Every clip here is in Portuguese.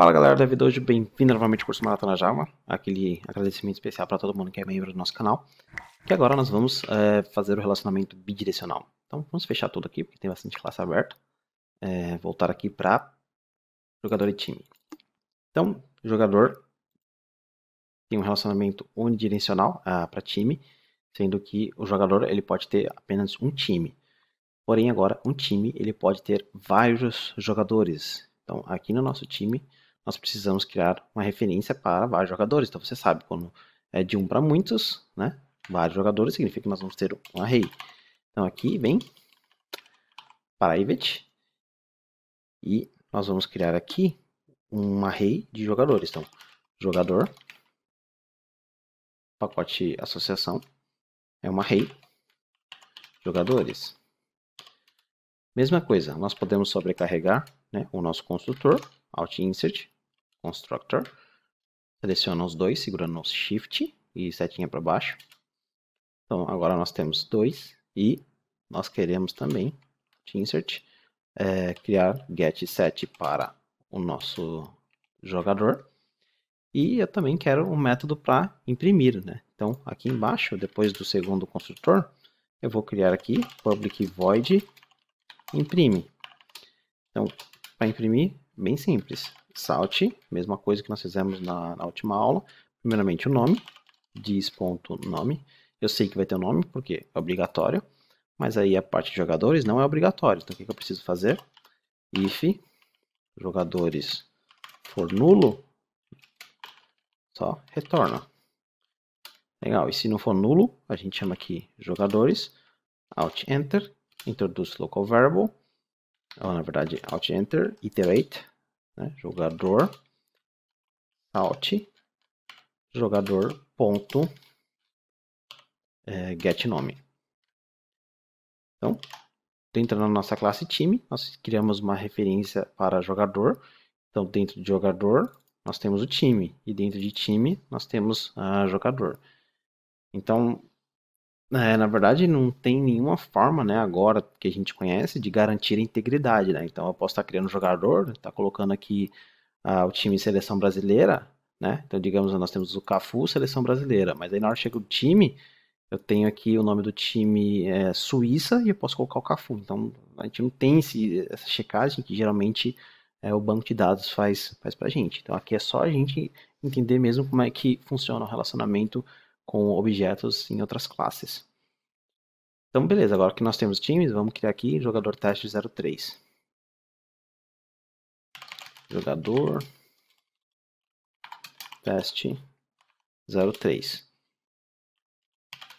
Fala galera da vida hoje, bem-vindo novamente ao curso Maratona Java, aquele agradecimento especial para todo mundo que é membro do nosso canal. E agora nós vamos é, fazer o relacionamento bidirecional. Então vamos fechar tudo aqui, porque tem bastante classe aberta. É, voltar aqui para jogador e time. Então, jogador tem um relacionamento unidirecional ah, para time, sendo que o jogador ele pode ter apenas um time. Porém agora, um time ele pode ter vários jogadores. Então aqui no nosso time nós precisamos criar uma referência para vários jogadores. Então você sabe, quando é de um para muitos, né? Vários jogadores significa que nós vamos ter um array. Então aqui vem private e nós vamos criar aqui um array de jogadores. Então, jogador, pacote associação, é um array, jogadores. Mesma coisa, nós podemos sobrecarregar né, o nosso construtor Alt Insert, Constructor. Seleciona os dois, segurando o Shift e setinha para baixo. Então, agora nós temos dois e nós queremos também, Alt Insert, é, criar get set para o nosso jogador. E eu também quero um método para imprimir, né? Então, aqui embaixo, depois do segundo construtor, eu vou criar aqui public void imprime. Então, para imprimir, Bem simples. Salt, mesma coisa que nós fizemos na, na última aula. Primeiramente o nome, diz.nome. Eu sei que vai ter o um nome, porque é obrigatório. Mas aí a parte de jogadores não é obrigatório. Então o que, que eu preciso fazer? If jogadores for nulo, só retorna. Legal, e se não for nulo, a gente chama aqui jogadores, alt enter, introduz local variable, ou na verdade Alt Enter, Iterate, né? jogador, Alt, jogador, ponto, é, get nome. Então, dentro da nossa classe time, nós criamos uma referência para jogador. Então, dentro de jogador, nós temos o time. E dentro de time, nós temos a ah, jogador. Então, é, na verdade, não tem nenhuma forma, né, agora que a gente conhece, de garantir a integridade, né? Então, eu posso estar criando um jogador, tá colocando aqui ah, o time seleção brasileira, né? Então, digamos, nós temos o Cafu, seleção brasileira, mas aí na hora que chega o time, eu tenho aqui o nome do time é, Suíça e eu posso colocar o Cafu. Então, a gente não tem esse, essa checagem que geralmente é, o banco de dados faz, faz a gente. Então, aqui é só a gente entender mesmo como é que funciona o relacionamento com objetos em outras classes. Então, beleza, agora que nós temos times, vamos criar aqui jogador teste 03. Jogador teste 03.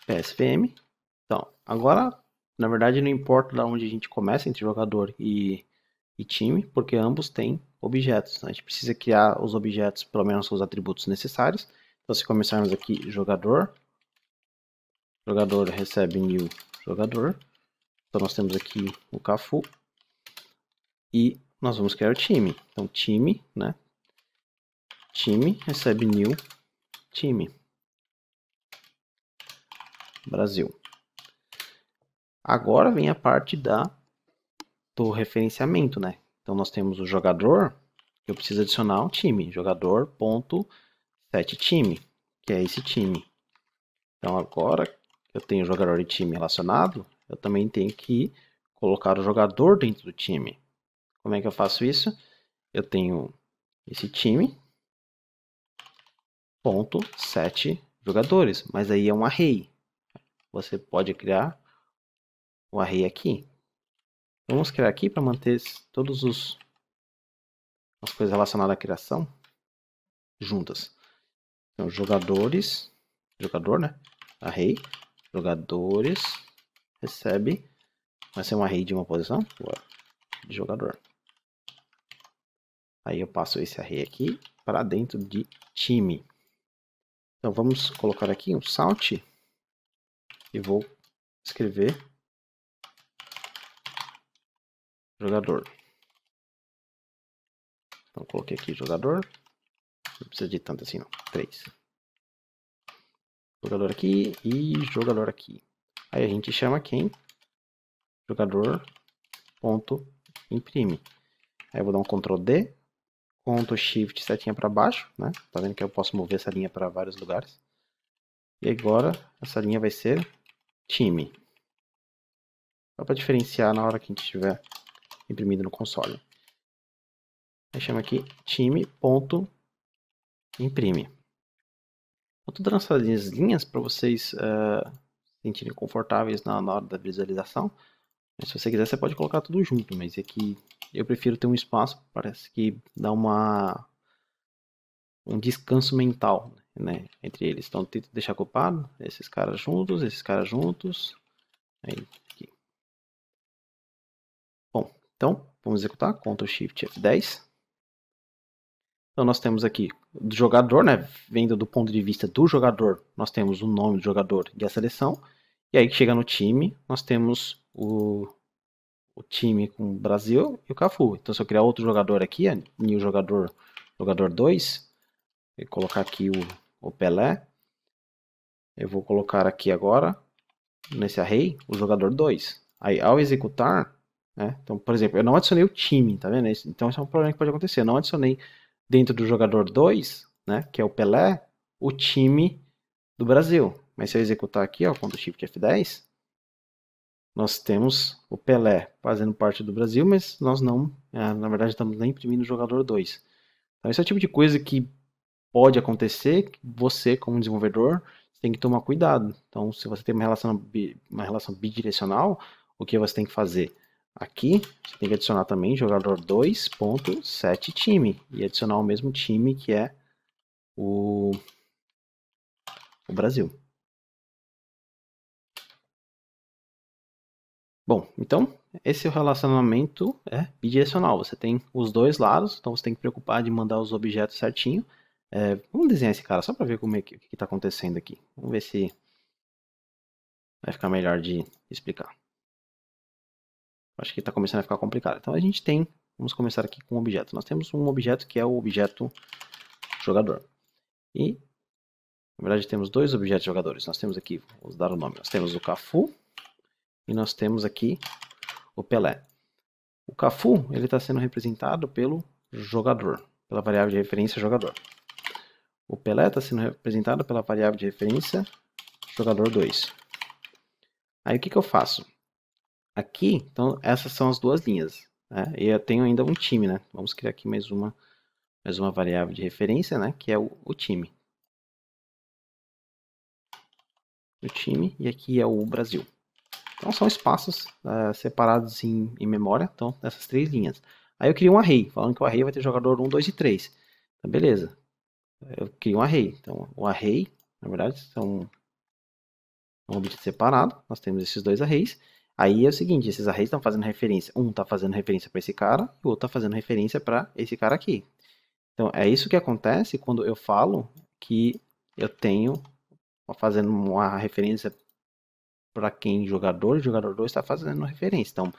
PSVM. Então, agora, na verdade, não importa de onde a gente começa, entre jogador e, e time, porque ambos têm objetos. Né? A gente precisa criar os objetos, pelo menos os atributos necessários, então, se começarmos aqui jogador, jogador recebe new jogador. Então, nós temos aqui o Cafu e nós vamos criar o time. Então, time, né? Time recebe new time. Brasil. Agora vem a parte da do referenciamento, né? Então nós temos o jogador, eu preciso adicionar um time, jogador ponto set time, que é esse time. Então agora que eu tenho jogador e time relacionado, eu também tenho que colocar o jogador dentro do time. Como é que eu faço isso? Eu tenho esse time ponto sete jogadores, mas aí é um array. Você pode criar o array aqui. Vamos criar aqui para manter todos os as coisas relacionadas à criação juntas. Então, jogadores, jogador, né? Array, jogadores, recebe, vai ser um array de uma posição, de jogador. Aí eu passo esse array aqui para dentro de time. Então vamos colocar aqui um salt e vou escrever jogador. Então coloquei aqui jogador, não precisa de tanto assim, não. Três. Jogador aqui e jogador aqui. Aí a gente chama quem? Jogador ponto imprime. Aí eu vou dar um Ctrl D, Ctrl Shift setinha para baixo, né? Tá vendo que eu posso mover essa linha para vários lugares. E agora essa linha vai ser time. Só para diferenciar na hora que a gente estiver imprimindo no console. Aí chama aqui time ponto imprime. estou dando essas linhas para vocês uh, sentirem confortáveis na, na, hora da visualização. Mas se você quiser, você pode colocar tudo junto, mas aqui é eu prefiro ter um espaço, parece que dá uma um descanso mental, né, entre eles. Então, tento deixar ocupado esses caras juntos, esses caras juntos. Aí, Bom, então, vamos executar, Ctrl Shift F10. Então nós temos aqui do jogador, né? Vendo do ponto de vista do jogador, nós temos o nome do jogador e a seleção. E aí que chega no time, nós temos o, o time com o Brasil e o Cafu. Então se eu criar outro jogador aqui, o jogador, jogador 2, e colocar aqui o, o Pelé, eu vou colocar aqui agora, nesse array, o jogador 2. Aí ao executar, né? Então, por exemplo, eu não adicionei o time, tá vendo? Então isso é um problema que pode acontecer. Eu não adicionei dentro do jogador 2, né, que é o Pelé, o time do Brasil. Mas se eu executar aqui, ó, com o Shift F10, nós temos o Pelé fazendo parte do Brasil, mas nós não, é, na verdade, estamos nem imprimindo o jogador 2. Então, esse é o tipo de coisa que pode acontecer, que você, como desenvolvedor, tem que tomar cuidado. Então, se você tem uma relação, uma relação bidirecional, o que você tem que fazer? Aqui, você tem que adicionar também jogador 2.7 time. E adicionar o mesmo time que é o, o Brasil. Bom, então, esse relacionamento é bidirecional. Você tem os dois lados, então você tem que preocupar de mandar os objetos certinho. É, vamos desenhar esse cara só para ver como é que está acontecendo aqui. Vamos ver se vai ficar melhor de explicar. Acho que está começando a ficar complicado. Então a gente tem, vamos começar aqui com um objeto. Nós temos um objeto que é o objeto jogador. E, na verdade, temos dois objetos jogadores. Nós temos aqui, vamos dar o um nome, nós temos o Cafu e nós temos aqui o Pelé. O Cafu, ele está sendo representado pelo jogador, pela variável de referência jogador. O Pelé está sendo representado pela variável de referência jogador 2. Aí o que, que eu faço? Aqui, então, essas são as duas linhas. Né? E eu tenho ainda um time, né? Vamos criar aqui mais uma, mais uma variável de referência, né? Que é o, o time. O time, e aqui é o Brasil. Então, são espaços uh, separados em, em, memória, então, essas três linhas. Aí eu crio um array, falando que o array vai ter jogador 1, 2 e 3. Então, tá, beleza. Eu crio um array. Então, o array, na verdade, são um objeto separado. Nós temos esses dois arrays. Aí é o seguinte, esses arrays estão fazendo referência, um está fazendo referência para esse cara, o outro está fazendo referência para esse cara aqui. Então, é isso que acontece quando eu falo que eu tenho, fazendo uma referência para quem jogador, jogador 2 está fazendo referência. Então,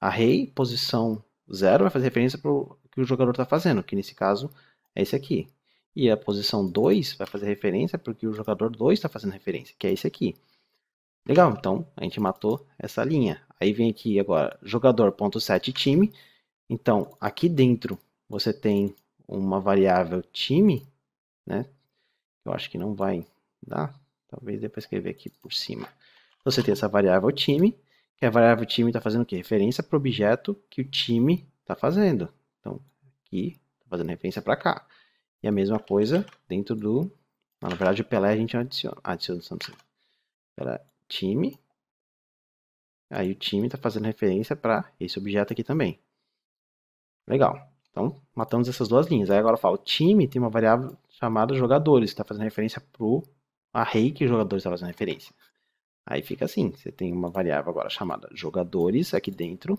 array, posição 0 vai fazer referência para o que o jogador está fazendo, que nesse caso é esse aqui. E a posição 2 vai fazer referência para o que o jogador 2 está fazendo referência, que é esse aqui. Legal, então a gente matou essa linha. Aí vem aqui agora jogador.setTime. time. Então aqui dentro você tem uma variável time, né? Eu acho que não vai dar. Talvez depois escrever aqui por cima. Você tem essa variável time, que a variável time está fazendo o quê? Referência para o objeto que o time está fazendo. Então aqui está fazendo referência para cá. E a mesma coisa dentro do. Na verdade, o Pelé a gente adiciona. Adiciona, adiciona. Pelé time. Aí o time está fazendo referência para esse objeto aqui também. Legal. Então, matamos essas duas linhas. Aí agora fala, o time tem uma variável chamada jogadores, que está fazendo referência para o array que jogadores está fazendo referência. Aí fica assim, você tem uma variável agora chamada jogadores aqui dentro,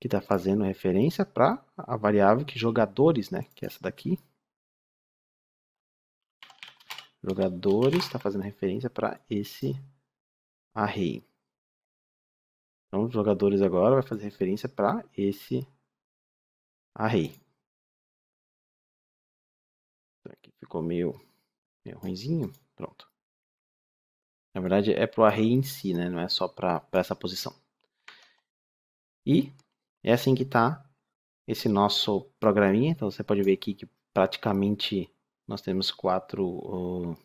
que está fazendo referência para a variável que jogadores, né, que é essa daqui, Jogadores está fazendo referência para esse array. Então, jogadores agora vai fazer referência para esse array. Então, aqui ficou meio, meio ruimzinho. Pronto. Na verdade, é para o array em si, né? não é só para essa posição. E é assim que está esse nosso programinha. Então, você pode ver aqui que praticamente nós temos quatro, uh,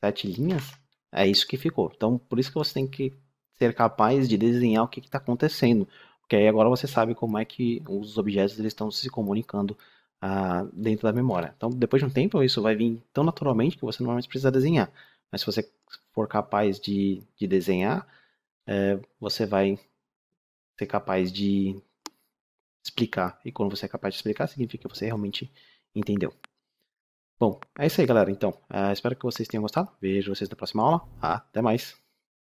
sete linhas, é isso que ficou. Então, por isso que você tem que ser capaz de desenhar o que está acontecendo, porque aí agora você sabe como é que os objetos eles estão se comunicando uh, dentro da memória. Então, depois de um tempo, isso vai vir tão naturalmente que você não vai mais precisar desenhar. Mas se você for capaz de, de desenhar, é, você vai ser capaz de explicar. E quando você é capaz de explicar, significa que você realmente entendeu. Bom, é isso aí, galera. Então, uh, espero que vocês tenham gostado. Vejo vocês na próxima aula. Até mais.